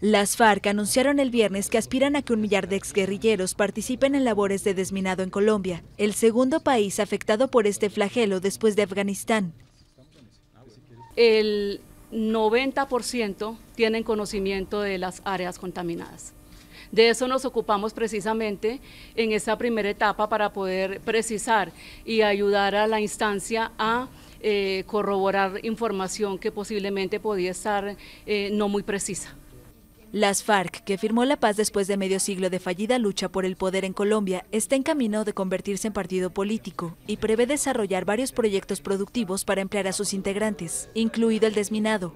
Las FARC anunciaron el viernes que aspiran a que un millar de exguerrilleros participen en labores de desminado en Colombia, el segundo país afectado por este flagelo después de Afganistán. El 90% tienen conocimiento de las áreas contaminadas. De eso nos ocupamos precisamente en esta primera etapa para poder precisar y ayudar a la instancia a eh, corroborar información que posiblemente podía estar eh, no muy precisa. Las FARC, que firmó la paz después de medio siglo de fallida lucha por el poder en Colombia, está en camino de convertirse en partido político y prevé desarrollar varios proyectos productivos para emplear a sus integrantes, incluido el desminado.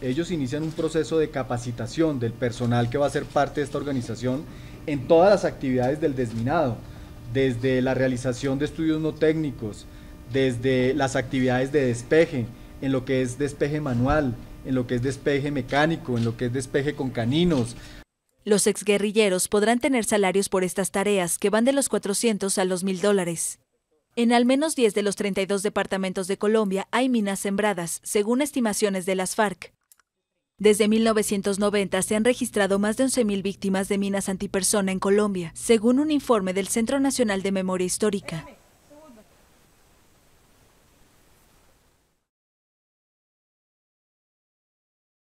Ellos inician un proceso de capacitación del personal que va a ser parte de esta organización en todas las actividades del desminado, desde la realización de estudios no técnicos, desde las actividades de despeje, en lo que es despeje manual, en lo que es despeje mecánico, en lo que es despeje con caninos. Los exguerrilleros podrán tener salarios por estas tareas que van de los 400 a los 1.000 dólares. En al menos 10 de los 32 departamentos de Colombia hay minas sembradas, según estimaciones de las FARC. Desde 1990 se han registrado más de 11.000 víctimas de minas antipersona en Colombia, según un informe del Centro Nacional de Memoria Histórica.